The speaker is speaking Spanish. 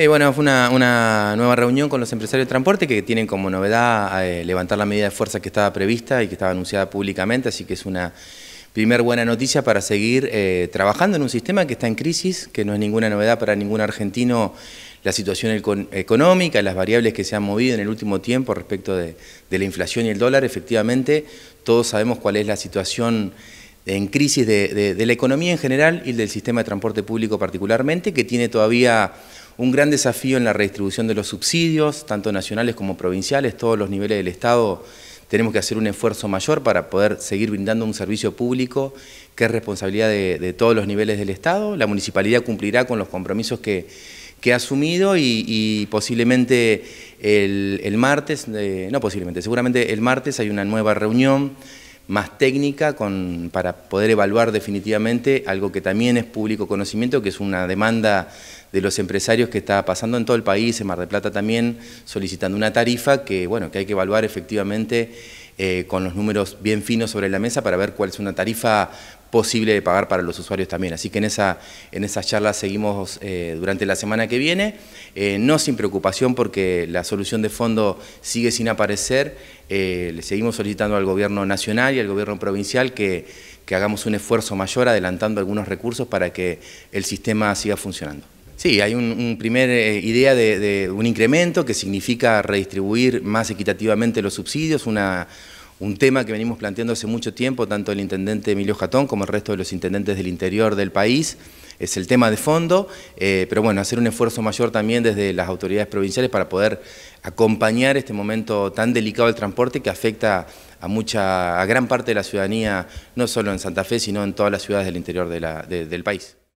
Eh, bueno, fue una, nueva reunión con los empresarios de transporte que tienen como novedad eh, levantar la medida de fuerza que estaba prevista y que estaba anunciada públicamente, así que es una primer buena noticia para seguir eh, trabajando en un sistema que está en crisis, que no es ninguna novedad para ningún argentino la situación económica, las variables que se han movido en el último tiempo respecto de, la inflación y el dólar, efectivamente todos sabemos cuál es la situación en crisis de la economía en general y del sistema de transporte público particularmente, que tiene todavía un gran desafío en la redistribución de los subsidios, tanto nacionales como provinciales, todos los niveles del Estado tenemos que hacer un esfuerzo mayor para poder seguir brindando un servicio público que es responsabilidad de, todos los niveles del Estado. La municipalidad cumplirá con los compromisos que, ha asumido y, posiblemente el, martes, eh, no posiblemente, seguramente el martes hay una nueva reunión más técnica con, para poder evaluar definitivamente algo que también es público conocimiento, que es una demanda de los empresarios que está pasando en todo el país, en Mar de Plata también, solicitando una tarifa que, bueno, que hay que evaluar efectivamente eh, con los números bien finos sobre la mesa para ver cuál es una tarifa posible de pagar para los usuarios también. Así que en esa, charla seguimos eh, durante la semana que viene, eh, no sin preocupación porque la solución de fondo sigue sin aparecer, le seguimos solicitando al gobierno nacional y al gobierno provincial que hagamos un esfuerzo mayor adelantando algunos recursos para que el sistema siga funcionando. Sí, hay una un primer eh, idea de, un incremento que significa redistribuir más equitativamente los subsidios, un tema que venimos planteando hace mucho tiempo, tanto el intendente Emilio Jatón como el resto de los intendentes del interior del país, es el tema de fondo, eh, pero bueno, hacer un esfuerzo mayor también desde las autoridades provinciales para poder acompañar este momento tan delicado del transporte que afecta a mucha, a gran parte de la ciudadanía, no solo en Santa Fe, sino en todas las ciudades del interior del país.